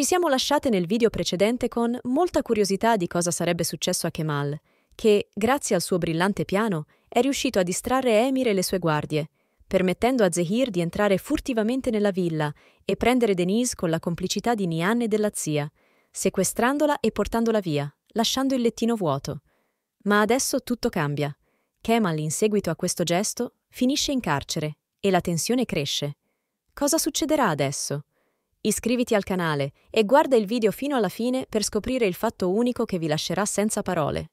Ci siamo lasciate nel video precedente con molta curiosità di cosa sarebbe successo a Kemal, che, grazie al suo brillante piano, è riuscito a distrarre Emir e le sue guardie, permettendo a Zehir di entrare furtivamente nella villa e prendere Denise con la complicità di Nian e della zia, sequestrandola e portandola via, lasciando il lettino vuoto. Ma adesso tutto cambia. Kemal, in seguito a questo gesto, finisce in carcere e la tensione cresce. Cosa succederà adesso? Iscriviti al canale e guarda il video fino alla fine per scoprire il fatto unico che vi lascerà senza parole.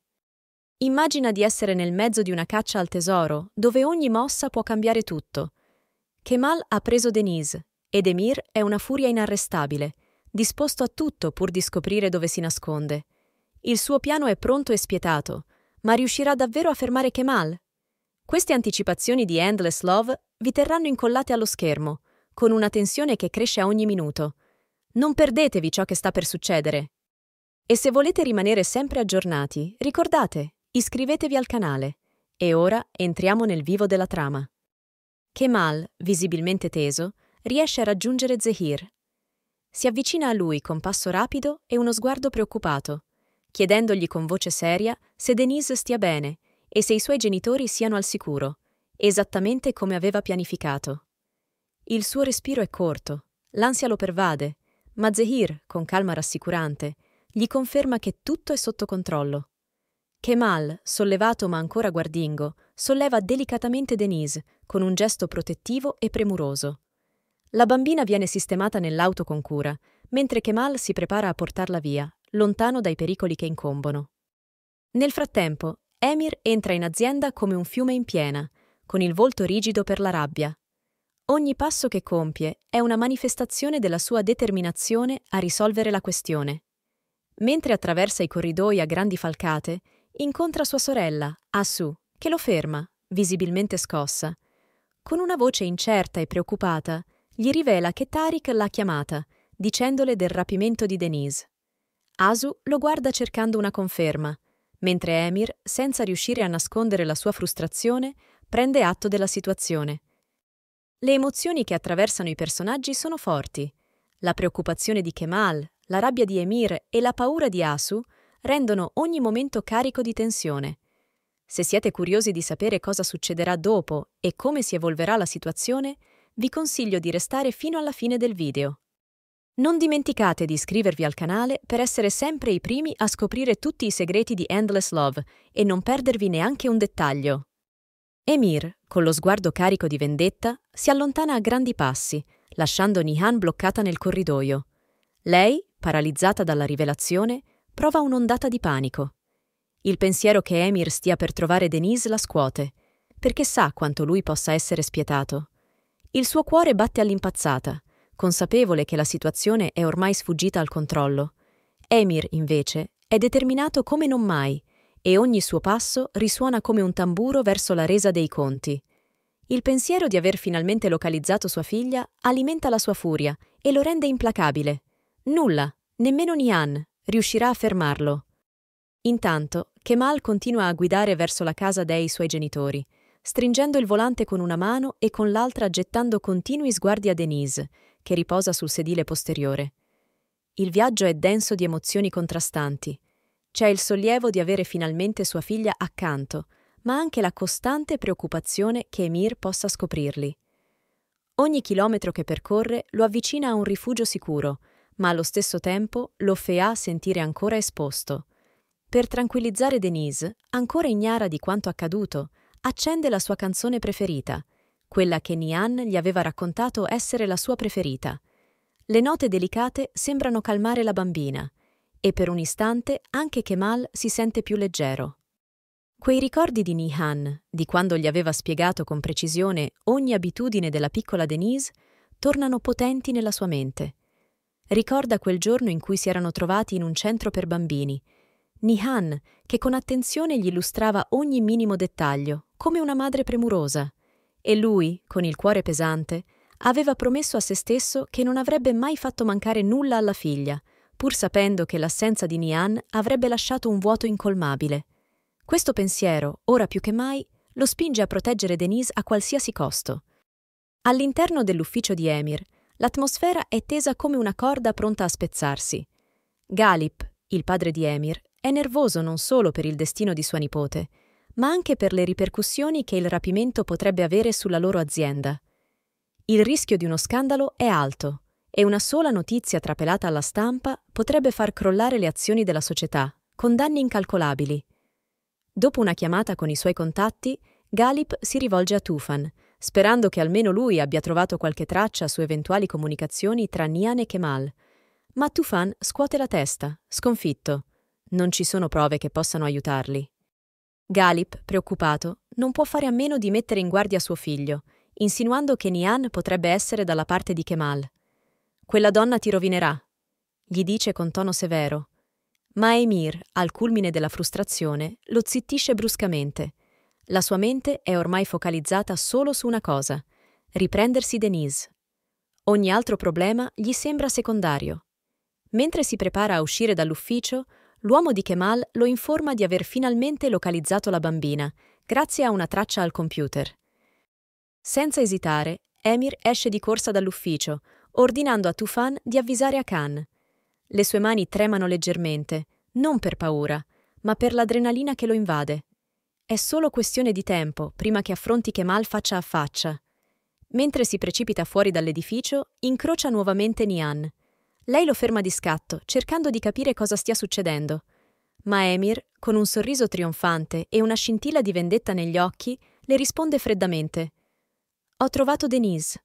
Immagina di essere nel mezzo di una caccia al tesoro, dove ogni mossa può cambiare tutto. Kemal ha preso Denise, ed Emir è una furia inarrestabile, disposto a tutto pur di scoprire dove si nasconde. Il suo piano è pronto e spietato, ma riuscirà davvero a fermare Kemal? Queste anticipazioni di Endless Love vi terranno incollate allo schermo, con una tensione che cresce a ogni minuto. Non perdetevi ciò che sta per succedere. E se volete rimanere sempre aggiornati, ricordate, iscrivetevi al canale. E ora entriamo nel vivo della trama. Kemal, visibilmente teso, riesce a raggiungere Zehir. Si avvicina a lui con passo rapido e uno sguardo preoccupato, chiedendogli con voce seria se Denise stia bene e se i suoi genitori siano al sicuro, esattamente come aveva pianificato. Il suo respiro è corto, l'ansia lo pervade, ma Zehir, con calma rassicurante, gli conferma che tutto è sotto controllo. Kemal, sollevato ma ancora guardingo, solleva delicatamente Denise con un gesto protettivo e premuroso. La bambina viene sistemata nell'auto con cura, mentre Kemal si prepara a portarla via, lontano dai pericoli che incombono. Nel frattempo, Emir entra in azienda come un fiume in piena, con il volto rigido per la rabbia, Ogni passo che compie è una manifestazione della sua determinazione a risolvere la questione. Mentre attraversa i corridoi a grandi falcate, incontra sua sorella, Asu, che lo ferma, visibilmente scossa. Con una voce incerta e preoccupata, gli rivela che Tariq l'ha chiamata, dicendole del rapimento di Denise. Asu lo guarda cercando una conferma, mentre Emir, senza riuscire a nascondere la sua frustrazione, prende atto della situazione. Le emozioni che attraversano i personaggi sono forti. La preoccupazione di Kemal, la rabbia di Emir e la paura di Asu rendono ogni momento carico di tensione. Se siete curiosi di sapere cosa succederà dopo e come si evolverà la situazione, vi consiglio di restare fino alla fine del video. Non dimenticate di iscrivervi al canale per essere sempre i primi a scoprire tutti i segreti di Endless Love e non perdervi neanche un dettaglio. Emir, con lo sguardo carico di vendetta, si allontana a grandi passi, lasciando Nihan bloccata nel corridoio. Lei, paralizzata dalla rivelazione, prova un'ondata di panico. Il pensiero che Emir stia per trovare Denise la scuote, perché sa quanto lui possa essere spietato. Il suo cuore batte all'impazzata, consapevole che la situazione è ormai sfuggita al controllo. Emir, invece, è determinato come non mai e ogni suo passo risuona come un tamburo verso la resa dei conti. Il pensiero di aver finalmente localizzato sua figlia alimenta la sua furia e lo rende implacabile. Nulla, nemmeno Nian, riuscirà a fermarlo. Intanto, Kemal continua a guidare verso la casa dei suoi genitori, stringendo il volante con una mano e con l'altra gettando continui sguardi a Denise, che riposa sul sedile posteriore. Il viaggio è denso di emozioni contrastanti. C'è il sollievo di avere finalmente sua figlia accanto, ma anche la costante preoccupazione che Emir possa scoprirli. Ogni chilometro che percorre lo avvicina a un rifugio sicuro, ma allo stesso tempo lo fa sentire ancora esposto. Per tranquillizzare Denise, ancora ignara di quanto accaduto, accende la sua canzone preferita, quella che Nian gli aveva raccontato essere la sua preferita. Le note delicate sembrano calmare la bambina, e per un istante anche Kemal si sente più leggero. Quei ricordi di Nihan, di quando gli aveva spiegato con precisione ogni abitudine della piccola Denise, tornano potenti nella sua mente. Ricorda quel giorno in cui si erano trovati in un centro per bambini. Nihan, che con attenzione gli illustrava ogni minimo dettaglio, come una madre premurosa. E lui, con il cuore pesante, aveva promesso a se stesso che non avrebbe mai fatto mancare nulla alla figlia, pur sapendo che l'assenza di Nian avrebbe lasciato un vuoto incolmabile. Questo pensiero, ora più che mai, lo spinge a proteggere Denise a qualsiasi costo. All'interno dell'ufficio di Emir, l'atmosfera è tesa come una corda pronta a spezzarsi. Galip, il padre di Emir, è nervoso non solo per il destino di sua nipote, ma anche per le ripercussioni che il rapimento potrebbe avere sulla loro azienda. Il rischio di uno scandalo è alto e una sola notizia trapelata alla stampa potrebbe far crollare le azioni della società, con danni incalcolabili. Dopo una chiamata con i suoi contatti, Galip si rivolge a Tufan, sperando che almeno lui abbia trovato qualche traccia su eventuali comunicazioni tra Nian e Kemal. Ma Tufan scuote la testa, sconfitto. Non ci sono prove che possano aiutarli. Galip, preoccupato, non può fare a meno di mettere in guardia suo figlio, insinuando che Nian potrebbe essere dalla parte di Kemal. Quella donna ti rovinerà, gli dice con tono severo. Ma Emir, al culmine della frustrazione, lo zittisce bruscamente. La sua mente è ormai focalizzata solo su una cosa, riprendersi Denise. Ogni altro problema gli sembra secondario. Mentre si prepara a uscire dall'ufficio, l'uomo di Kemal lo informa di aver finalmente localizzato la bambina, grazie a una traccia al computer. Senza esitare, Emir esce di corsa dall'ufficio, ordinando a Tufan di avvisare a Khan. Le sue mani tremano leggermente, non per paura, ma per l'adrenalina che lo invade. È solo questione di tempo prima che affronti Kemal faccia a faccia. Mentre si precipita fuori dall'edificio, incrocia nuovamente Nian. Lei lo ferma di scatto, cercando di capire cosa stia succedendo. Ma Emir, con un sorriso trionfante e una scintilla di vendetta negli occhi, le risponde freddamente. Ho trovato Denise.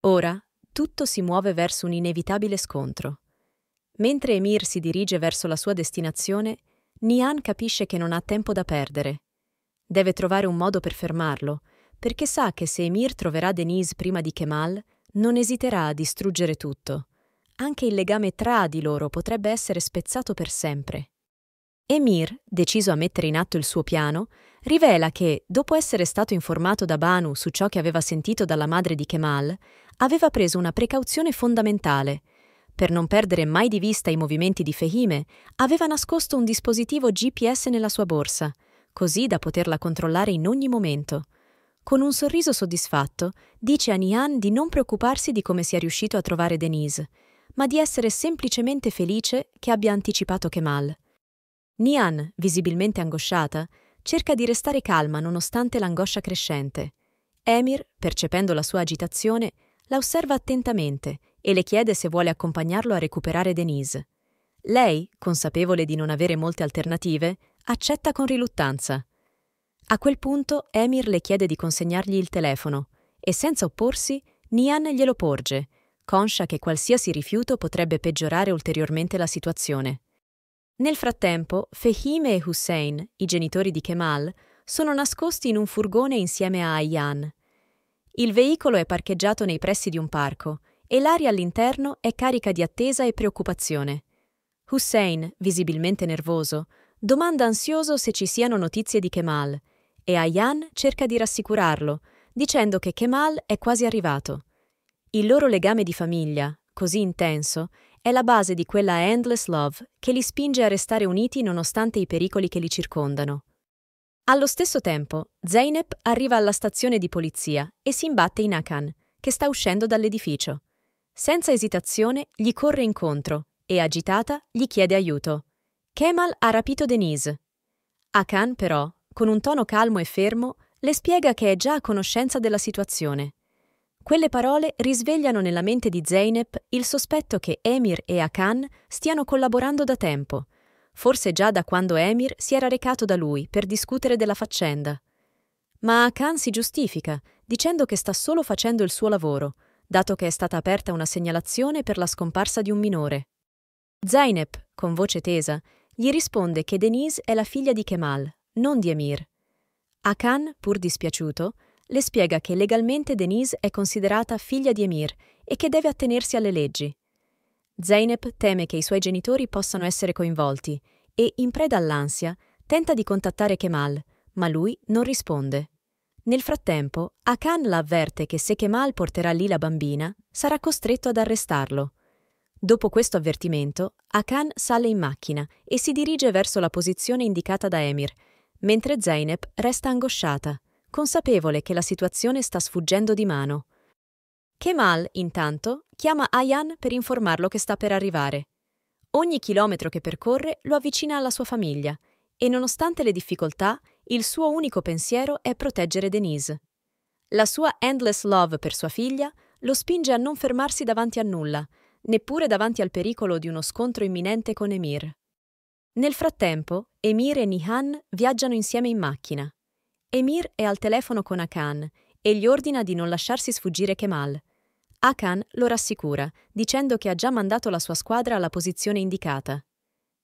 Ora, tutto si muove verso un inevitabile scontro. Mentre Emir si dirige verso la sua destinazione, Nian capisce che non ha tempo da perdere. Deve trovare un modo per fermarlo, perché sa che se Emir troverà Denise prima di Kemal, non esiterà a distruggere tutto. Anche il legame tra di loro potrebbe essere spezzato per sempre. Emir, deciso a mettere in atto il suo piano, rivela che, dopo essere stato informato da Banu su ciò che aveva sentito dalla madre di Kemal, aveva preso una precauzione fondamentale. Per non perdere mai di vista i movimenti di Fehime, aveva nascosto un dispositivo GPS nella sua borsa, così da poterla controllare in ogni momento. Con un sorriso soddisfatto, dice a Nian di non preoccuparsi di come sia riuscito a trovare Denise, ma di essere semplicemente felice che abbia anticipato Kemal. Nian, visibilmente angosciata, cerca di restare calma nonostante l'angoscia crescente. Emir, percependo la sua agitazione, la osserva attentamente e le chiede se vuole accompagnarlo a recuperare Denise. Lei, consapevole di non avere molte alternative, accetta con riluttanza. A quel punto Emir le chiede di consegnargli il telefono e senza opporsi Nian glielo porge, conscia che qualsiasi rifiuto potrebbe peggiorare ulteriormente la situazione. Nel frattempo, Fehime e Hussein, i genitori di Kemal, sono nascosti in un furgone insieme a Ayan. Il veicolo è parcheggiato nei pressi di un parco e l'aria all'interno è carica di attesa e preoccupazione. Hussein, visibilmente nervoso, domanda ansioso se ci siano notizie di Kemal e Ayan cerca di rassicurarlo, dicendo che Kemal è quasi arrivato. Il loro legame di famiglia, così intenso, è la base di quella endless love che li spinge a restare uniti nonostante i pericoli che li circondano. Allo stesso tempo, Zeynep arriva alla stazione di polizia e si imbatte in Akan, che sta uscendo dall'edificio. Senza esitazione gli corre incontro e, agitata, gli chiede aiuto. Kemal ha rapito Denise. Akan, però, con un tono calmo e fermo, le spiega che è già a conoscenza della situazione quelle parole risvegliano nella mente di Zeynep il sospetto che Emir e Akan stiano collaborando da tempo, forse già da quando Emir si era recato da lui per discutere della faccenda. Ma Akan si giustifica, dicendo che sta solo facendo il suo lavoro, dato che è stata aperta una segnalazione per la scomparsa di un minore. Zeynep, con voce tesa, gli risponde che Denise è la figlia di Kemal, non di Emir. Akan, pur dispiaciuto, le spiega che legalmente Denise è considerata figlia di Emir e che deve attenersi alle leggi. Zeynep teme che i suoi genitori possano essere coinvolti e, in preda all'ansia, tenta di contattare Kemal, ma lui non risponde. Nel frattempo, Akan la avverte che se Kemal porterà lì la bambina, sarà costretto ad arrestarlo. Dopo questo avvertimento, Akan sale in macchina e si dirige verso la posizione indicata da Emir, mentre Zeynep resta angosciata consapevole che la situazione sta sfuggendo di mano. Kemal, intanto, chiama Ayan per informarlo che sta per arrivare. Ogni chilometro che percorre lo avvicina alla sua famiglia e nonostante le difficoltà, il suo unico pensiero è proteggere Denise. La sua endless love per sua figlia lo spinge a non fermarsi davanti a nulla, neppure davanti al pericolo di uno scontro imminente con Emir. Nel frattempo, Emir e Nihan viaggiano insieme in macchina. Emir è al telefono con Akan e gli ordina di non lasciarsi sfuggire Kemal. Akan lo rassicura, dicendo che ha già mandato la sua squadra alla posizione indicata.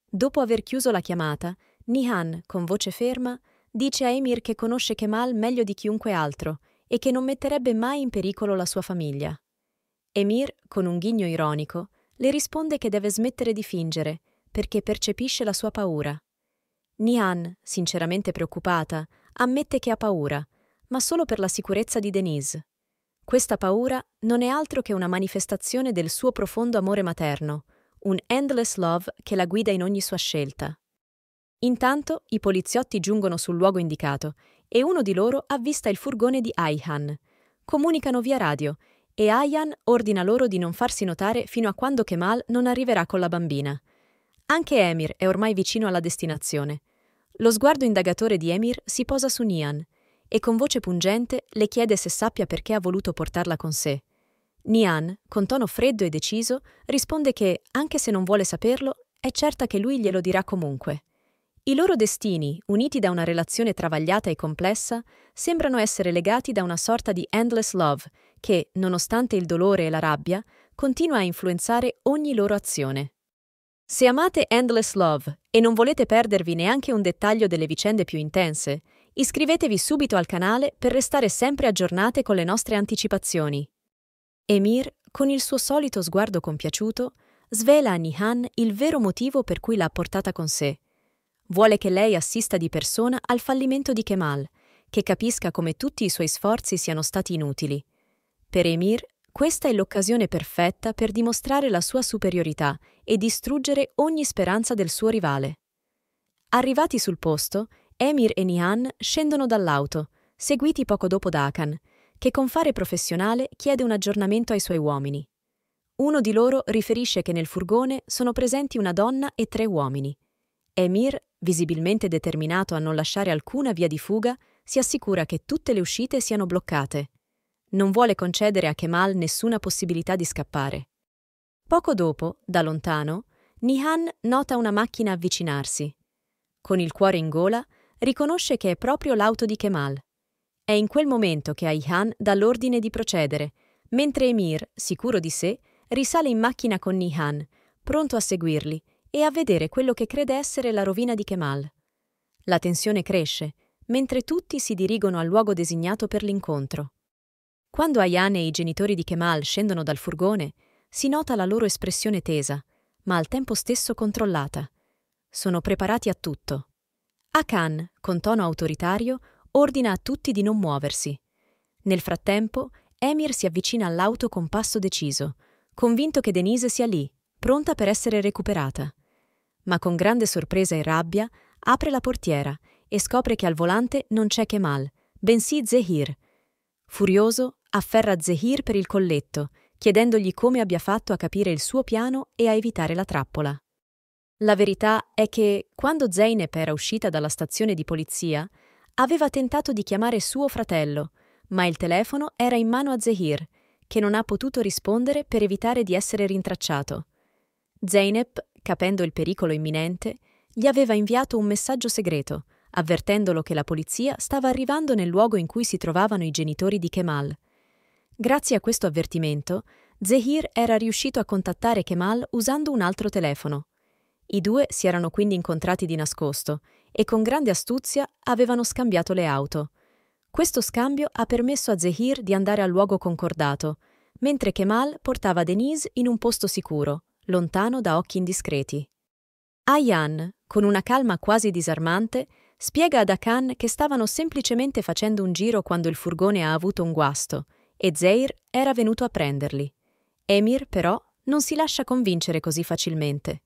Dopo aver chiuso la chiamata, Nihan, con voce ferma, dice a Emir che conosce Kemal meglio di chiunque altro e che non metterebbe mai in pericolo la sua famiglia. Emir, con un ghigno ironico, le risponde che deve smettere di fingere, perché percepisce la sua paura. Nihan, sinceramente preoccupata, ammette che ha paura, ma solo per la sicurezza di Denise. Questa paura non è altro che una manifestazione del suo profondo amore materno, un endless love che la guida in ogni sua scelta. Intanto i poliziotti giungono sul luogo indicato e uno di loro avvista il furgone di Aihan. Comunicano via radio e Aihan ordina loro di non farsi notare fino a quando Kemal non arriverà con la bambina. Anche Emir è ormai vicino alla destinazione lo sguardo indagatore di Emir si posa su Nian e con voce pungente le chiede se sappia perché ha voluto portarla con sé. Nian, con tono freddo e deciso, risponde che, anche se non vuole saperlo, è certa che lui glielo dirà comunque. I loro destini, uniti da una relazione travagliata e complessa, sembrano essere legati da una sorta di endless love che, nonostante il dolore e la rabbia, continua a influenzare ogni loro azione. Se amate Endless Love e non volete perdervi neanche un dettaglio delle vicende più intense, iscrivetevi subito al canale per restare sempre aggiornate con le nostre anticipazioni. Emir, con il suo solito sguardo compiaciuto, svela a Nihan il vero motivo per cui l'ha portata con sé. Vuole che lei assista di persona al fallimento di Kemal, che capisca come tutti i suoi sforzi siano stati inutili. Per Emir questa è l'occasione perfetta per dimostrare la sua superiorità e distruggere ogni speranza del suo rivale. Arrivati sul posto, Emir e Nihan scendono dall'auto, seguiti poco dopo da Akan, che con fare professionale chiede un aggiornamento ai suoi uomini. Uno di loro riferisce che nel furgone sono presenti una donna e tre uomini. Emir, visibilmente determinato a non lasciare alcuna via di fuga, si assicura che tutte le uscite siano bloccate non vuole concedere a Kemal nessuna possibilità di scappare. Poco dopo, da lontano, Nihan nota una macchina avvicinarsi. Con il cuore in gola, riconosce che è proprio l'auto di Kemal. È in quel momento che Aihan dà l'ordine di procedere, mentre Emir, sicuro di sé, risale in macchina con Nihan, pronto a seguirli e a vedere quello che crede essere la rovina di Kemal. La tensione cresce, mentre tutti si dirigono al luogo designato per l'incontro. Quando Ayane e i genitori di Kemal scendono dal furgone, si nota la loro espressione tesa, ma al tempo stesso controllata. Sono preparati a tutto. Akan, con tono autoritario, ordina a tutti di non muoversi. Nel frattempo, Emir si avvicina all'auto con passo deciso, convinto che Denise sia lì, pronta per essere recuperata. Ma con grande sorpresa e rabbia, apre la portiera e scopre che al volante non c'è Kemal, bensì Zehir, Furioso, afferra Zehir per il colletto, chiedendogli come abbia fatto a capire il suo piano e a evitare la trappola. La verità è che, quando Zeynep era uscita dalla stazione di polizia, aveva tentato di chiamare suo fratello, ma il telefono era in mano a Zehir, che non ha potuto rispondere per evitare di essere rintracciato. Zeynep, capendo il pericolo imminente, gli aveva inviato un messaggio segreto, avvertendolo che la polizia stava arrivando nel luogo in cui si trovavano i genitori di Kemal. Grazie a questo avvertimento, Zehir era riuscito a contattare Kemal usando un altro telefono. I due si erano quindi incontrati di nascosto e con grande astuzia avevano scambiato le auto. Questo scambio ha permesso a Zehir di andare al luogo concordato, mentre Kemal portava Denise in un posto sicuro, lontano da occhi indiscreti. Ayan, con una calma quasi disarmante, spiega ad Akan che stavano semplicemente facendo un giro quando il furgone ha avuto un guasto e Zeir era venuto a prenderli. Emir, però, non si lascia convincere così facilmente.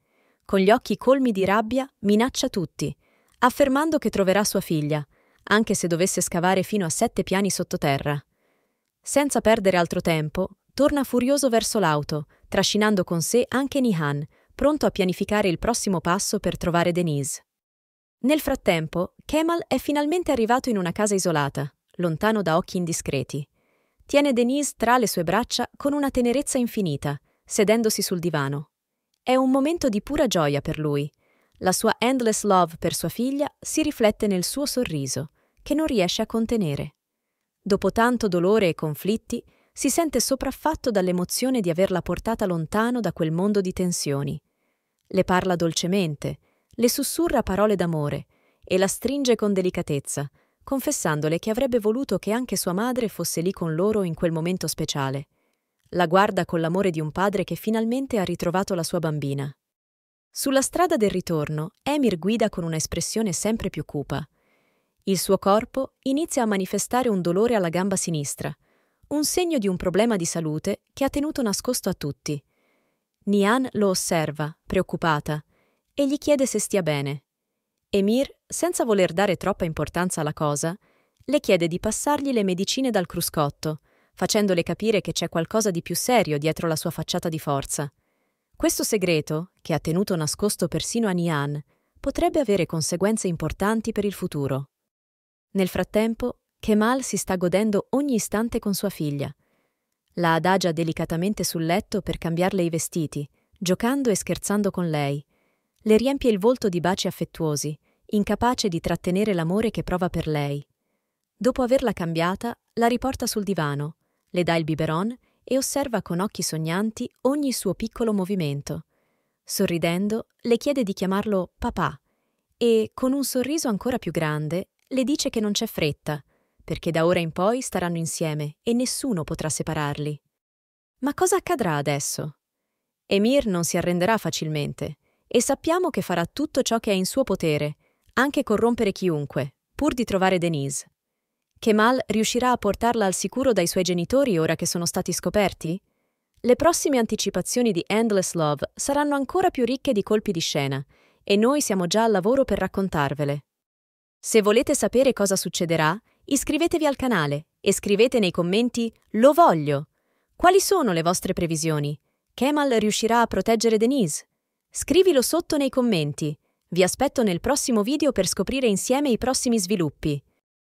Con gli occhi colmi di rabbia, minaccia tutti, affermando che troverà sua figlia, anche se dovesse scavare fino a sette piani sottoterra. Senza perdere altro tempo, torna furioso verso l'auto, trascinando con sé anche Nihan, pronto a pianificare il prossimo passo per trovare Denise. Nel frattempo, Kemal è finalmente arrivato in una casa isolata, lontano da occhi indiscreti. Tiene Denise tra le sue braccia con una tenerezza infinita, sedendosi sul divano. È un momento di pura gioia per lui. La sua endless love per sua figlia si riflette nel suo sorriso, che non riesce a contenere. Dopo tanto dolore e conflitti, si sente sopraffatto dall'emozione di averla portata lontano da quel mondo di tensioni. Le parla dolcemente, le sussurra parole d'amore e la stringe con delicatezza, confessandole che avrebbe voluto che anche sua madre fosse lì con loro in quel momento speciale. La guarda con l'amore di un padre che finalmente ha ritrovato la sua bambina. Sulla strada del ritorno, Emir guida con un'espressione sempre più cupa. Il suo corpo inizia a manifestare un dolore alla gamba sinistra, un segno di un problema di salute che ha tenuto nascosto a tutti. Nian lo osserva, preoccupata, e gli chiede se stia bene. Emir, senza voler dare troppa importanza alla cosa, le chiede di passargli le medicine dal cruscotto, facendole capire che c'è qualcosa di più serio dietro la sua facciata di forza. Questo segreto, che ha tenuto nascosto persino a Nian, potrebbe avere conseguenze importanti per il futuro. Nel frattempo, Kemal si sta godendo ogni istante con sua figlia. La adagia delicatamente sul letto per cambiarle i vestiti, giocando e scherzando con lei, le riempie il volto di baci affettuosi, incapace di trattenere l'amore che prova per lei. Dopo averla cambiata, la riporta sul divano, le dà il biberon e osserva con occhi sognanti ogni suo piccolo movimento. Sorridendo, le chiede di chiamarlo papà e, con un sorriso ancora più grande, le dice che non c'è fretta, perché da ora in poi staranno insieme e nessuno potrà separarli. Ma cosa accadrà adesso? Emir non si arrenderà facilmente e sappiamo che farà tutto ciò che è in suo potere, anche corrompere chiunque, pur di trovare Denise. Kemal riuscirà a portarla al sicuro dai suoi genitori ora che sono stati scoperti? Le prossime anticipazioni di Endless Love saranno ancora più ricche di colpi di scena, e noi siamo già al lavoro per raccontarvele. Se volete sapere cosa succederà, iscrivetevi al canale e scrivete nei commenti Lo voglio! Quali sono le vostre previsioni? Kemal riuscirà a proteggere Denise? Scrivilo sotto nei commenti. Vi aspetto nel prossimo video per scoprire insieme i prossimi sviluppi.